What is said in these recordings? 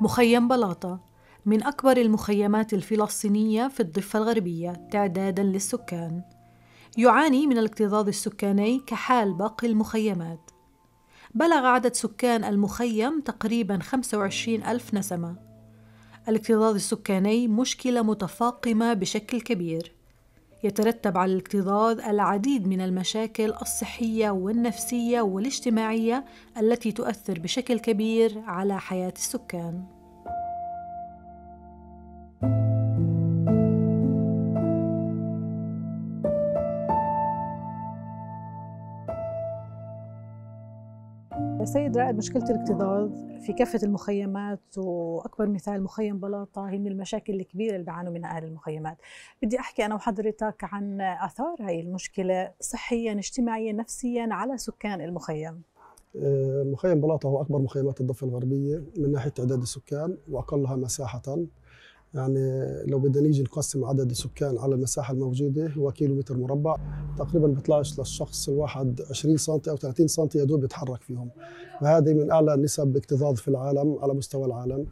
مخيم بلاطة من أكبر المخيمات الفلسطينية في الضفة الغربية تعدادا للسكان يعاني من الاكتظاظ السكاني كحال باقي المخيمات بلغ عدد سكان المخيم تقريبا 25 ألف نسمة الاكتظاظ السكاني مشكلة متفاقمة بشكل كبير يترتب على الاكتظاظ العديد من المشاكل الصحية والنفسية والاجتماعية التي تؤثر بشكل كبير على حياة السكان السيد رائد مشكلة الاكتظاظ في كافة المخيمات وأكبر مثال مخيم بلاطة هي من المشاكل الكبيرة اللي بيعانوا منها أهل المخيمات بدي أحكي أنا وحضرتك عن آثار هاي المشكلة صحيا اجتماعيا نفسيا على سكان المخيم آه، مخيم بلاطة هو أكبر مخيمات الضفة الغربية من ناحية تعداد السكان وأقلها مساحة يعني لو بدنا نيجي نقسم عدد السكان على المساحه الموجوده هو كيلو متر مربع تقريبا بيطلعش للشخص الواحد 20 سم او 30 سم يا دوب بيتحرك فيهم وهذه من اعلى نسب اكتظاظ في العالم على مستوى العالم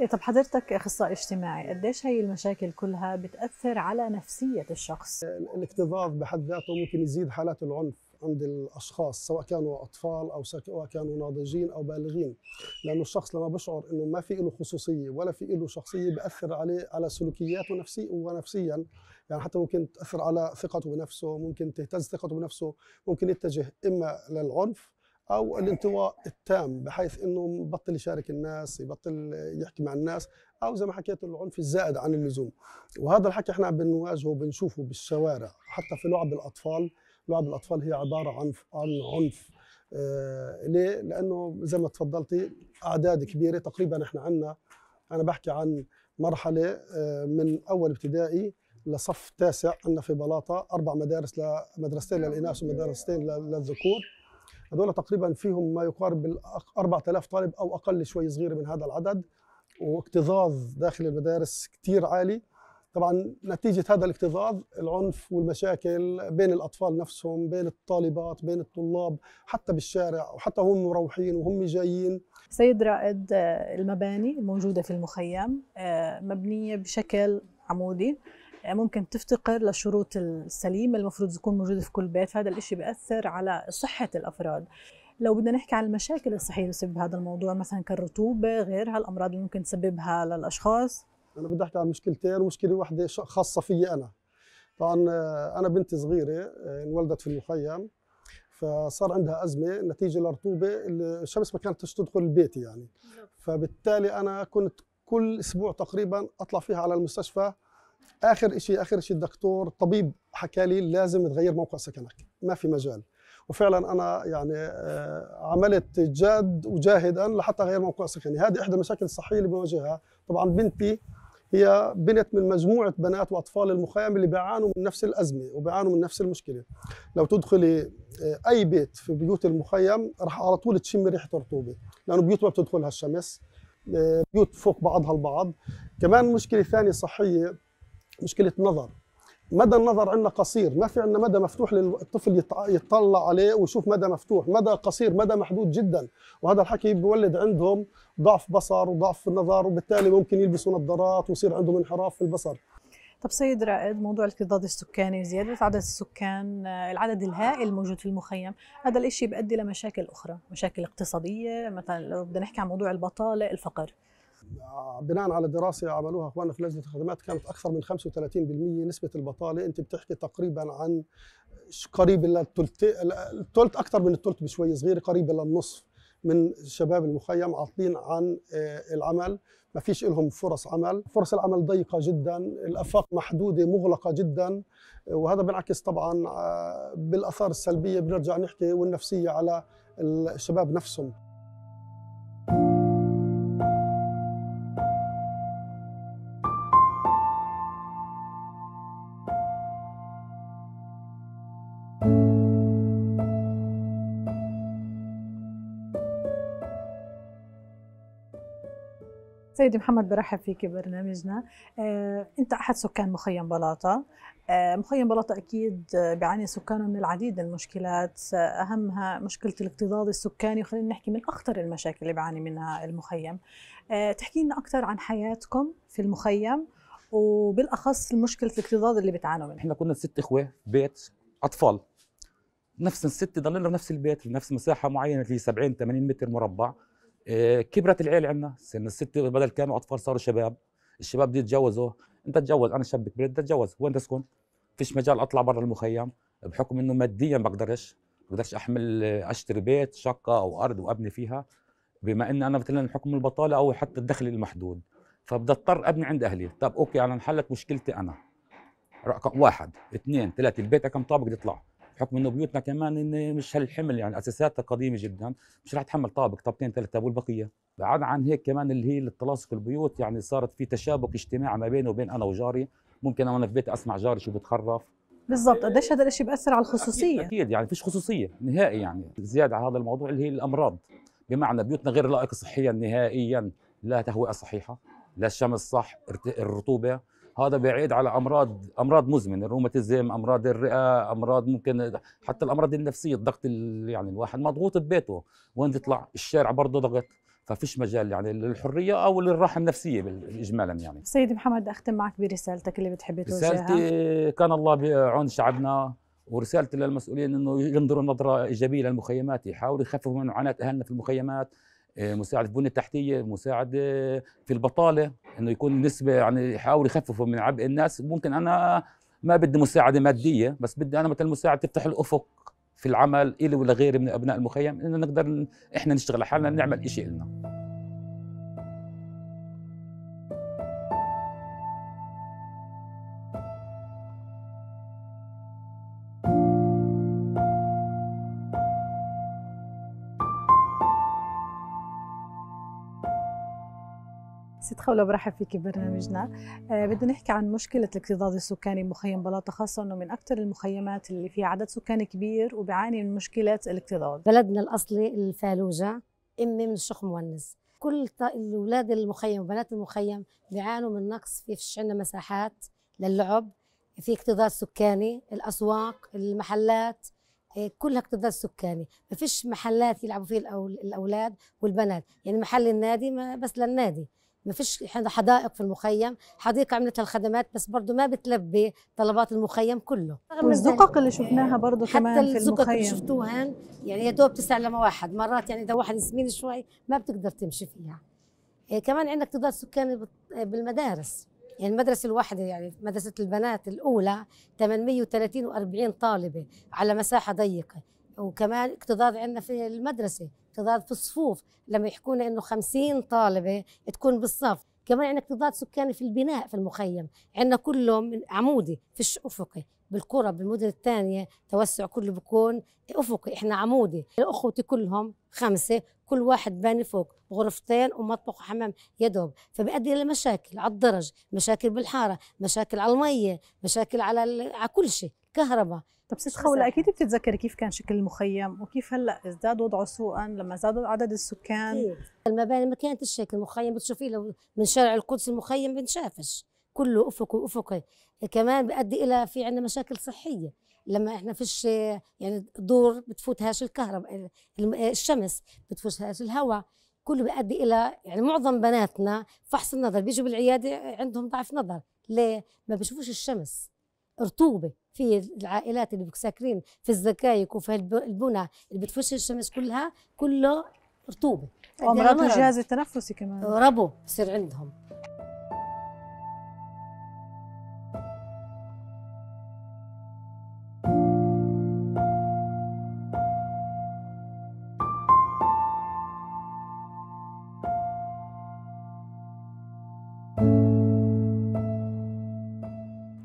إيه، طب حضرتك اخصائي اجتماعي قديش هي المشاكل كلها بتاثر على نفسيه الشخص الاكتظاظ بحد ذاته ممكن يزيد حالات العنف عند الاشخاص سواء كانوا اطفال او سواء كانوا ناضجين او بالغين لانه الشخص لما بشعر انه ما في له خصوصيه ولا في له شخصيه بأثر عليه على سلوكياته نفسي ونفسيا يعني حتى ممكن تاثر على ثقته بنفسه ممكن تهتز ثقته بنفسه ممكن يتجه اما للعنف او الانطواء التام بحيث انه بطل يشارك الناس يبطل يحكي مع الناس او زي ما حكيت العنف الزائد عن اللزوم وهذا الحكي احنا بنواجهه وبنشوفه بالشوارع حتى في لعب الاطفال لعب الأطفال هي عبارة عن عن عنف آه ليه؟ لأنه زي ما تفضلتي أعداد كبيرة تقريبا إحنا عندنا أنا بحكي عن مرحلة آه من أول ابتدائي لصف تاسع عندنا في بلاطة أربع مدارس لمدرستين للإناث ومدرستين للذكور هذول تقريبا فيهم ما يقارب ال 4000 طالب أو أقل شوي صغيرة من هذا العدد واكتظاظ داخل المدارس كثير عالي طبعا نتيجه هذا الاكتظاظ العنف والمشاكل بين الاطفال نفسهم بين الطالبات بين الطلاب حتى بالشارع وحتى هم مروحين وهم جايين سيد رائد آه، المباني الموجوده في المخيم آه، مبنيه بشكل عمودي آه، ممكن تفتقر للشروط السليمه المفروض تكون موجوده في كل بيت هذا الإشي بياثر على صحه الافراد لو بدنا نحكي عن المشاكل الصحيه اللي بسبب هذا الموضوع مثلا كالرطوبه غيرها الامراض اللي ممكن تسببها للاشخاص انا بدي احكي عن مشكلتين مشكله واحده خاصه في انا طبعا آه، انا بنتي صغيره آه، انولدت في المخيم فصار عندها ازمه نتيجه للرطوبه الشمس ما كانت تدخل البيت يعني فبالتالي انا كنت كل اسبوع تقريبا اطلع فيها على المستشفى اخر شيء اخر شيء الدكتور طبيب حكى لي لازم تغير موقع سكنك ما في مجال وفعلا انا يعني آه، عملت جاد وجاهدا لحتى غير موقع سكني هذه احدى المشاكل الصحيه اللي بواجهها طبعا بنتي هي بنت من مجموعه بنات واطفال المخيم اللي بيعانوا من نفس الازمه وبيعانوا من نفس المشكله لو تدخلي آه، اي بيت في بيوت المخيم رح على طول تشمي ريحه رطوبه لانه بيوت ما بتدخلها الشمس آه، بيوت فوق بعضها البعض كمان مشكله ثانيه صحيه مشكله نظر مدى النظر عندنا قصير ما في عندنا مدى مفتوح للطفل يطلع عليه ويشوف مدى مفتوح مدى قصير مدى محدود جدا وهذا الحكي بيولد عندهم ضعف بصر وضعف نظر وبالتالي ممكن يلبسوا نظارات ويصير عندهم انحراف في البصر طب سيد رائد موضوع الكضاد السكاني زيادة عدد السكان آه، العدد الهائل الموجود في المخيم هذا الإشي بيؤدي لمشاكل أخرى مشاكل اقتصادية مثلا لو بدنا نحكي عن موضوع البطالة الفقر بناء على دراسه عملوها اخواننا في لجنه الخدمات كانت اكثر من 35% نسبه البطاله انت بتحكي تقريبا عن قريب للثلث الثلث اكثر من الثلث بشوي صغير قريب للنصف من شباب المخيم عاطلين عن آه، العمل ما فيش لهم فرص عمل فرص العمل ضيقة جدا الأفاق محدودة مغلقة جدا وهذا بنعكس طبعا آه، بالأثار السلبية بنرجع نحكي والنفسية على الشباب نفسهم سيدي محمد برحب فيك ببرنامجنا آه، انت احد سكان مخيم بلاطه آه، مخيم بلاطه اكيد بيعاني سكانه من العديد من المشكلات اهمها مشكله الاكتظاظ السكاني وخلينا نحكي من اخطر المشاكل اللي بيعاني منها المخيم آه، تحكي لنا اكثر عن حياتكم في المخيم وبالاخص مشكله الاكتظاظ اللي بتعانوا منها احنا كنا ست اخوه بيت اطفال نفس الست ضلينا بنفس البيت بنفس مساحه معينه اللي 70 80 متر مربع إيه، كبرت العيله عندنا سن الست بدل كانوا اطفال صاروا شباب الشباب بده يتجوزوا انت تجوز انا شاب كبير بدي اتجوز وين تسكن فيش مجال اطلع برا المخيم بحكم انه ماديا بقدرش بقدرش احمل اشتري بيت شقه او ارض وابني فيها بما ان انا مثلا بحكم البطاله او حتى الدخل المحدود فبدي اضطر ابني عند اهلي طب اوكي انا انحلت مشكلتي انا رقم واحد اثنين ثلاثه البيت كم طابق يطلع بحكم انه بيوتنا كمان إن مش هالحمل يعني اساساتها قديمه جدا مش رح تحمل طابق طابقين ثلاث طابق والبقيه بعد عن هيك كمان اللي هي التلاصق البيوت يعني صارت في تشابك اجتماعي ما بيني وبين انا وجاري ممكن انا في بيتي اسمع جاري شو بتخرف بالضبط قديش هذا الشيء بياثر على الخصوصيه اكيد, أكيد يعني فيش خصوصيه نهائي يعني زياده على هذا الموضوع اللي هي الامراض بمعنى بيوتنا غير لائقه صحيا نهائيا لا تهوئه صحيحه لا الشمس صح الرطوبه هذا بيعيد على امراض امراض مزمنه الروماتيزم امراض الرئه امراض ممكن حتى الامراض النفسيه الضغط يعني الواحد مضغوط ببيته وين تطلع الشارع برضه ضغط ففيش مجال يعني للحريه او للراحه النفسيه اجمالا يعني سيد محمد اختم معك برسالتك اللي بتحب توجهها رسالتي كان الله بعون شعبنا ورسالتي للمسؤولين انه ينظروا نظره ايجابيه للمخيمات يحاولوا يخففوا من معاناه اهلنا في المخيمات آه، مساعد في البنيه التحتيه مساعد آه، في البطاله انه يكون نسبه يعني يحاول يخففوا من عبء الناس ممكن انا ما بدي مساعده ماديه بس بدي انا مثلا مساعد تفتح الافق في العمل الي ولا غيري من ابناء المخيم انه نقدر احنا نشتغل حالنا نعمل شيء لنا ست خولة برحب فيكي ببرنامجنا آه بدنا نحكي عن مشكلة الاكتظاظ السكاني بمخيم بلاطة خاصة أنه من أكثر المخيمات اللي فيها عدد سكان كبير وبيعاني من مشكلة الاكتظاظ بلدنا الأصلي الفالوجة أمي من الشيخ مونس كل الأولاد المخيم وبنات المخيم بيعانوا من نقص في فيش عندنا مساحات للعب في اكتظاظ سكاني الأسواق المحلات آه، كلها اكتظاظ سكاني ما فيش محلات يلعبوا فيه الأولاد والبنات يعني محل النادي ما بس للنادي ما فيش حدائق في المخيم حديقه عملتها الخدمات بس برضه ما بتلبي طلبات المخيم كله الزقق اللي شفناها برضه كمان في المخيم حتى الزقق اللي شفتوها يعني يا دوب تسع لما واحد مرات يعني اذا واحد سمين شوي ما بتقدر تمشي فيها إيه كمان عندك تضاد سكاني إيه، بالمدارس يعني المدرسة الواحدة يعني مدرسة البنات الأولى 830 و40 طالبة على مساحة ضيقة وكمان اكتظاظ عندنا في المدرسه اكتظاظ في الصفوف لما يحكونا انه 50 طالبه تكون بالصف كمان عندنا اكتظاظ سكاني في البناء في المخيم عندنا كله عمودي فيش افقي بالقرى بالمدن الثانيه توسع كله بكون افقي احنا عمودي اخوتي كلهم خمسه كل واحد باني فوق غرفتين ومطبخ وحمام يدوب فبيؤدي الى مشاكل على الدرج مشاكل بالحاره مشاكل على الميه مشاكل على على كل شيء كهرباء طب ست خوله اكيد بتتذكري كيف كان شكل المخيم وكيف هلا ازداد وضعه سوءا لما زاد عدد السكان إيه. المباني ما كانتش هيك المخيم بتشوفيه لو من شارع القدس المخيم بنشافش كله افقي وافقي كمان بيؤدي الى في عندنا مشاكل صحيه لما احنا فيش يعني دور بتفوتهاش الكهرباء الشمس بتفوتهاش الهواء كله بيؤدي الى يعني معظم بناتنا فحص النظر بيجوا بالعياده عندهم ضعف نظر ليه ما بيشوفوش الشمس رطوبه في العائلات اللي بتسكرين في الزكايك وفي البنى اللي بتفش الشمس كلها كله رطوبه امراض الجهاز التنفسي كمان ربو بصير عندهم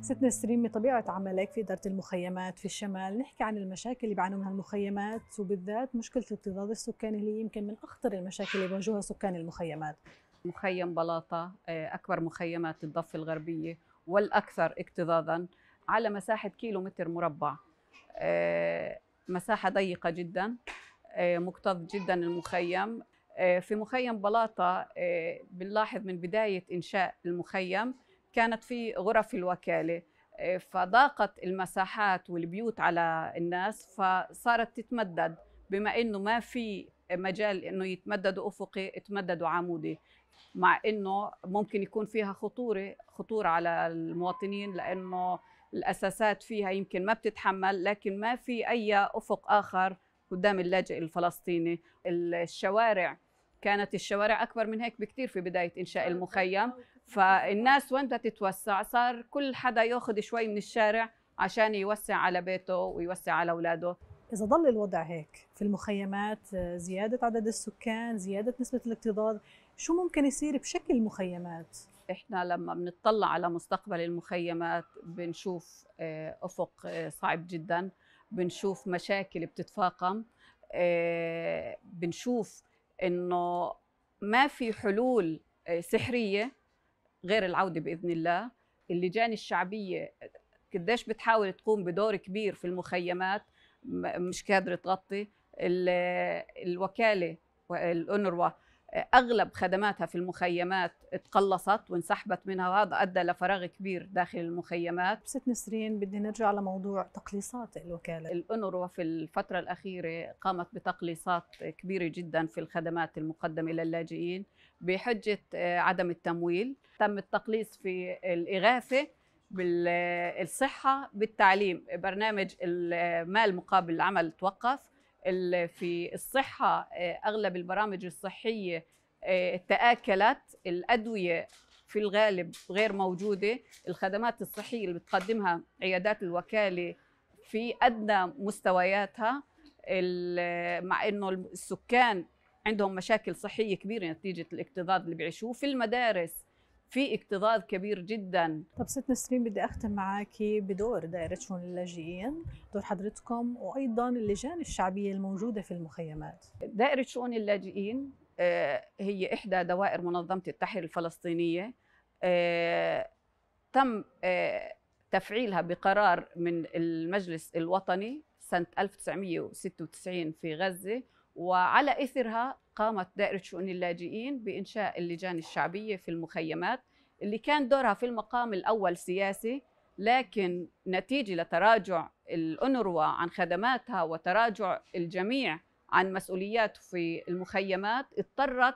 ست نسرين بطبيعة عملك في إدارة المخيمات في الشمال نحكي عن المشاكل اللي بيعانوا منها المخيمات وبالذات مشكلة الكتظاظ السكاني اللي يمكن من أخطر المشاكل اللي بيواجهوها سكان المخيمات مخيم بلاطة آه، أكبر مخيمات الضفة الغربية والأكثر اكتظاظا على مساحة كيلو متر مربع آه، مساحة ضيقة جدا آه، مكتظ جدا المخيم في مخيم بلاطة بنلاحظ من بداية إنشاء المخيم كانت في غرف الوكاله آه، فضاقت المساحات والبيوت على الناس فصارت تتمدد بما انه ما في مجال انه يتمددوا افقي تمددوا عمودي مع انه ممكن يكون فيها خطوره خطوره على المواطنين لانه الاساسات فيها يمكن ما بتتحمل لكن ما في اي افق اخر قدام اللاجئ الفلسطيني الشوارع كانت الشوارع اكبر من هيك بكثير في بدايه انشاء أيوة، المخيم أيوة. فالناس وين بدها تتوسع صار كل حدا ياخذ شوي من الشارع عشان يوسع على بيته ويوسع على اولاده إذا ضل الوضع هيك في المخيمات آه، زيادة عدد السكان زيادة نسبة الاكتظاظ شو ممكن يصير بشكل المخيمات؟ إحنا لما بنطلع على مستقبل المخيمات بنشوف آه، أفق آه، صعب جدا بنشوف مشاكل بتتفاقم بنشوف إنه ما في حلول سحرية غير العوده باذن الله اللجان الشعبيه قديش بتحاول تقوم بدور كبير في المخيمات مش قادره تغطي الوكاله الأونروا أغلب خدماتها في المخيمات تقلصت وانسحبت منها وهذا أدى لفراغ كبير داخل المخيمات ست نسرين بدي نرجع لموضوع تقليصات الوكالة الأونروا في الفترة الأخيرة قامت بتقليصات كبيرة جدا في الخدمات المقدمة للاجئين بحجة آه، عدم التمويل تم التقليص في الإغاثة بالصحة آه، بالتعليم برنامج المال آه، مقابل العمل توقف في الصحة أغلب البرامج الصحية تآكلت الأدوية في الغالب غير موجودة الخدمات الصحية اللي بتقدمها عيادات الوكالة في أدنى مستوياتها مع أنه السكان عندهم مشاكل صحيه كبيره نتيجه الاكتظاظ اللي بيعيشوه في المدارس في اكتظاظ كبير جدا طب ست نسرين بدي اختم معاكي بدور دائره شؤون اللاجئين دور حضرتكم وايضا اللجان الشعبيه الموجوده في المخيمات دائره شؤون اللاجئين آه، هي احدى دوائر منظمه التحرير الفلسطينيه آه، تم آه، تفعيلها بقرار من المجلس الوطني سنه 1996 في غزه وعلى اثرها قامت دائره شؤون اللاجئين بانشاء اللجان الشعبيه في المخيمات اللي كان دورها في المقام الاول سياسي لكن نتيجه لتراجع الانروا عن خدماتها وتراجع الجميع عن مسؤولياته في المخيمات اضطرت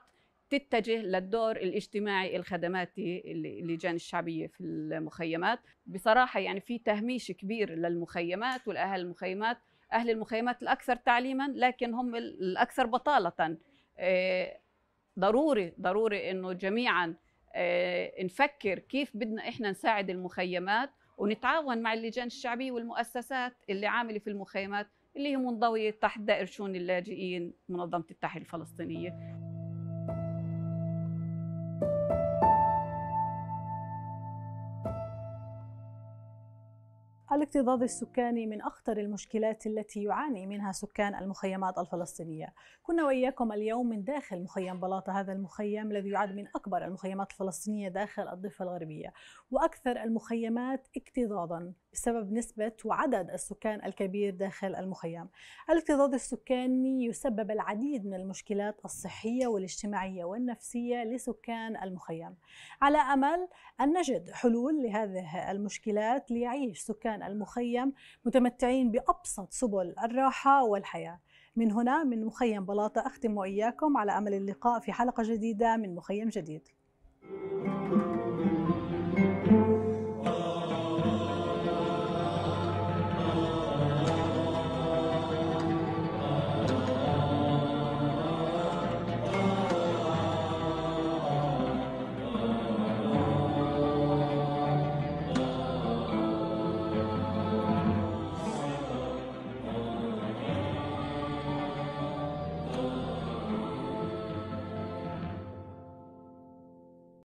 تتجه للدور الاجتماعي الخدماتي اللجان الشعبيه في المخيمات بصراحه يعني في تهميش كبير للمخيمات والاهل المخيمات أهل المخيمات الأكثر تعليما لكن هم الأكثر بطالة آه، ضروري ضروري أنه جميعا آه، نفكر كيف بدنا إحنا نساعد المخيمات ونتعاون مع اللجان الشعبية والمؤسسات اللي عاملة في المخيمات اللي هي منضوية تحت دائر شؤون اللاجئين منظمة التحرير الفلسطينية الاكتظاظ السكاني من أخطر المشكلات التي يعاني منها سكان المخيمات الفلسطينية كنا وإياكم اليوم من داخل مخيم بلاطة هذا المخيم الذي يعد من أكبر المخيمات الفلسطينية داخل الضفة الغربية وأكثر المخيمات اكتظاظا بسبب نسبة وعدد السكان الكبير داخل المخيم الاكتظاظ السكاني يسبب العديد من المشكلات الصحية والاجتماعية والنفسية لسكان المخيم على أمل أن نجد حلول لهذه المشكلات ليعيش سكان المخيم متمتعين بأبسط سبل الراحة والحياة من هنا من مخيم بلاطة أختم وإياكم على أمل اللقاء في حلقة جديدة من مخيم جديد thank you